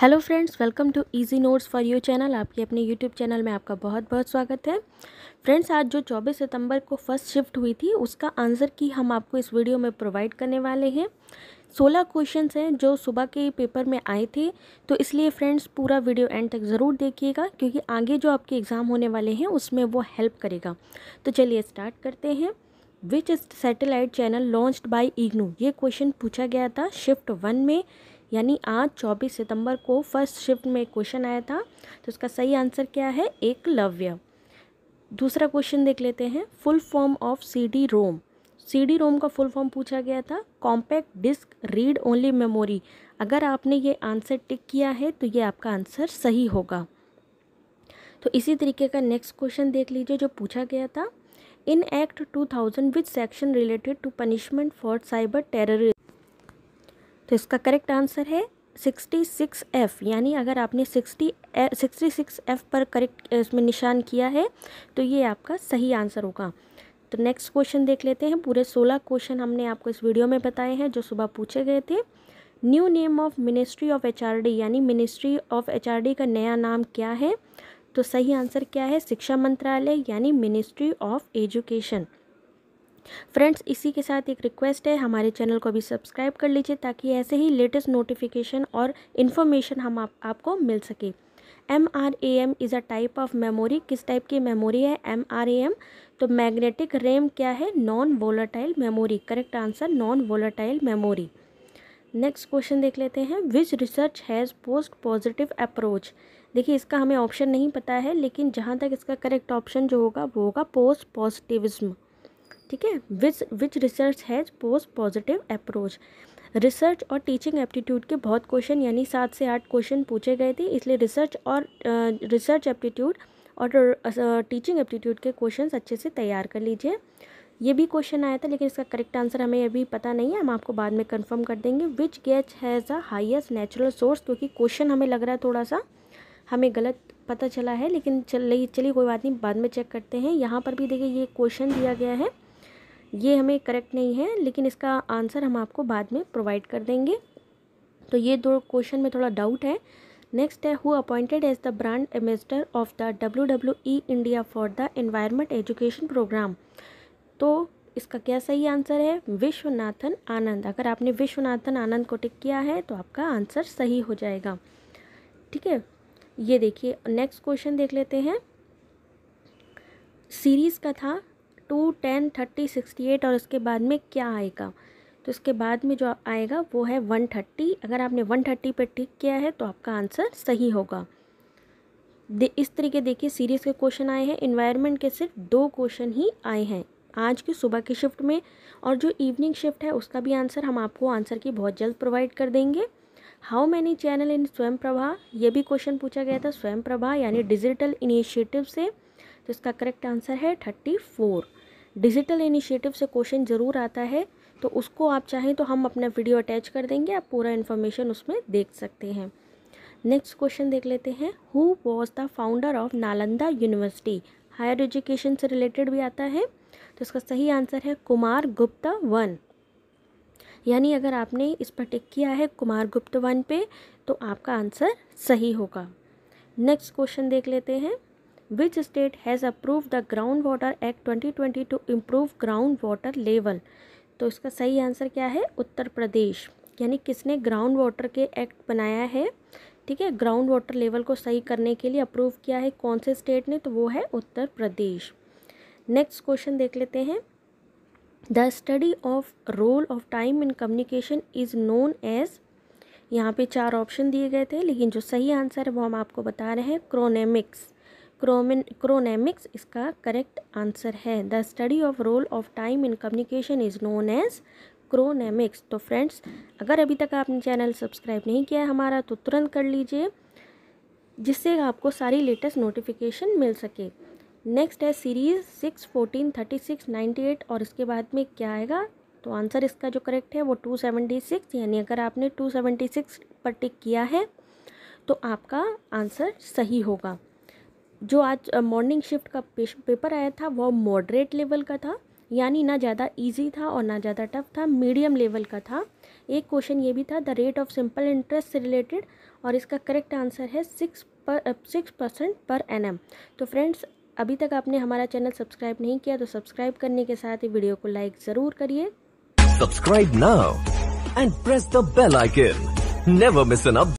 hello friends welcome to easy notes for you channel आपके अपने YouTube channel में आपका बहुत बहुत स्वागत है फ्रेंड्स आज जो 24 सितंबर को फर्स्ट शिफ्ट हुई थी उसका आंसर की हम आपको इस वीडियो में प्रोवाइड करने वाले हैं 16 क्वेश्चंस हैं जो सुबह के पेपर में आए थे तो इसलिए फ्रेंड्स पूरा वीडियो एंड तक ज़रूर देखिएगा क्योंकि आगे जो आपके एग्ज़ाम होने वाले हैं उसमें वो हेल्प करेगा तो चलिए स्टार्ट करते हैं which is satellite channel launched by IGNOU ये क्वेश्चन पूछा गया था शिफ्ट वन में यानी आज 24 सितंबर को फर्स्ट शिफ्ट में एक क्वेश्चन आया था तो इसका सही आंसर क्या है एक लव्य दूसरा क्वेश्चन देख लेते हैं full form of C D ROM C D ROM का फुल फॉर्म पूछा गया था compact disc read only memory अगर आपने ये आंसर टिक किया है तो ये आपका आंसर सही होगा तो इसी तरीके का नेक्स्ट क्वेश्चन देख लीजिए जो पूछा गया था in act 2000 with section related to punishment for cyber terrorism तो इसका करेक्ट आंसर है सिक्सटी सिक्स एफ़ यानी अगर आपने सिक्सटी सिक्सटी सिक्स एफ़ पर करेक्ट इसमें निशान किया है तो ये आपका सही आंसर होगा तो नेक्स्ट क्वेश्चन देख लेते हैं पूरे सोलह क्वेश्चन हमने आपको इस वीडियो में बताए हैं जो सुबह पूछे गए थे new name of ministry of H यानी मिनिस्ट्री ऑफ एच का नया नाम क्या है तो सही आंसर क्या है शिक्षा मंत्रालय यानी मिनिस्ट्री ऑफ एजुकेशन फ्रेंड्स इसी के साथ एक रिक्वेस्ट है हमारे चैनल को भी सब्सक्राइब कर लीजिए ताकि ऐसे ही लेटेस्ट नोटिफिकेशन और इन्फॉर्मेशन हम आप, आपको मिल सके M R A M is a type of memory किस टाइप की मेमोरी है एम आर ए एम तो मैग्नेटिक रेम क्या है non volatile memory correct answer non volatile memory next question देख लेते हैं which research has post positive approach देखिए इसका हमें ऑप्शन नहीं पता है लेकिन जहाँ तक इसका करेक्ट ऑप्शन जो होगा वो होगा पोस्ट पॉजिटिविज्म ठीक है which which research has post positive approach research और टीचिंग एप्टीट्यूड के बहुत क्वेश्चन यानी सात से आठ क्वेश्चन पूछे गए थे इसलिए रिसर्च और रिसर्च एप्टीट्यूड और टीचिंग एप्टीट्यूड के क्वेश्चंस अच्छे से तैयार कर लीजिए ये भी क्वेश्चन आया था लेकिन इसका करेक्ट आंसर हमें अभी पता नहीं है हम आपको बाद में कंफर्म कर देंगे which gas has a highest natural source क्योंकि क्वेश्चन हमें लग रहा है थोड़ा सा हमें गलत पता चला है लेकिन चल चलिए कोई बात नहीं बाद में चेक करते हैं यहाँ पर भी देखिए ये क्वेश्चन दिया गया है ये हमें करेक्ट नहीं है लेकिन इसका आंसर हम आपको बाद में प्रोवाइड कर देंगे तो ये दो क्वेश्चन में थोड़ा डाउट है नेक्स्ट है who appointed as the brand ambassador of the W W E India for the environment education program तो इसका क्या सही आंसर है विश्वनाथन आनंद अगर आपने विश्वनाथन आनंद को टिक किया है तो आपका आंसर सही हो जाएगा ठीक है ये देखिए नेक्स्ट क्वेश्चन देख लेते हैं सीरीज़ का था two ten thirty sixty eight और उसके बाद में क्या आएगा तो इसके बाद में जो आएगा वो है वन थर्टी अगर आपने वन थर्टी पर टिक किया है तो आपका आंसर सही होगा दे, इस तरीके देखिए सीरीज़ के क्वेश्चन आए हैं इन्वायरमेंट के सिर्फ दो क्वेश्चन ही आए हैं आज की सुबह की शिफ्ट में और जो इवनिंग शिफ्ट है उसका भी आंसर हम आपको आंसर की बहुत जल्द प्रोवाइड कर देंगे हाउ मैनी चैनल इन स्वयं प्रभा ये भी क्वेश्चन पूछा गया था स्वयं प्रभा यानी डिजिटल इनिशिएटिव से तो इसका करेक्ट आंसर है थर्टी फोर डिजिटल इनिशिएटिव से क्वेश्चन ज़रूर आता है तो उसको आप चाहें तो हम अपना वीडियो अटैच कर देंगे आप पूरा इन्फॉर्मेशन उसमें देख सकते हैं नेक्स्ट क्वेश्चन देख लेते हैं who was the founder of Nalanda university higher education से रिलेटेड भी आता है तो इसका सही आंसर है कुमार गुप्ता वन यानी अगर आपने इस पर टिक किया है कुमार गुप्ता वन पे तो आपका आंसर सही होगा नेक्स्ट क्वेश्चन देख लेते हैं which state has approved the groundwater act 2020 to improve groundwater level तो इसका सही आंसर क्या है उत्तर प्रदेश यानी किसने ग्राउंड वाटर के एक्ट बनाया है ठीक है ग्राउंड वाटर लेवल को सही करने के लिए अप्रूव किया है कौन से स्टेट ने तो वो है उत्तर प्रदेश नेक्स्ट क्वेश्चन देख लेते हैं the study of role of time in communication is known as यहाँ पे चार ऑप्शन दिए गए थे लेकिन जो सही आंसर है वो हम आपको बता रहे हैं क्रोनेमिक्स क्रोमिन क्रोनेमिक्स इसका करेक्ट आंसर है the study of role of time in communication is known as chronemics तो फ्रेंड्स अगर अभी तक आपने चैनल सब्सक्राइब नहीं किया है हमारा तो तुरंत कर लीजिए जिससे आपको सारी लेटेस्ट नोटिफिकेशन मिल सके नेक्स्ट है series six fourteen thirty six ninety eight और इसके बाद में क्या आएगा तो आंसर इसका जो करेक्ट है वो टू सेवेंटी सिक्स यानी अगर आपने टू सेवेंटी सिक्स पर टिक किया है तो आपका आंसर सही होगा जो आज मॉर्निंग शिफ्ट का पेपर आया था वह मॉडरेट लेवल का था यानी ना ज़्यादा इजी था और ना ज़्यादा टफ था मीडियम लेवल का था एक क्वेश्चन ये भी था the rate of simple interest से रिलेटेड और इसका करेक्ट आंसर है six per six percent per annum तो फ्रेंड्स अभी तक आपने हमारा चैनल सब्सक्राइब नहीं किया तो सब्सक्राइब करने के साथ ही वीडियो को लाइक ज़रूर करिए subscribe now and press the bell icon never miss N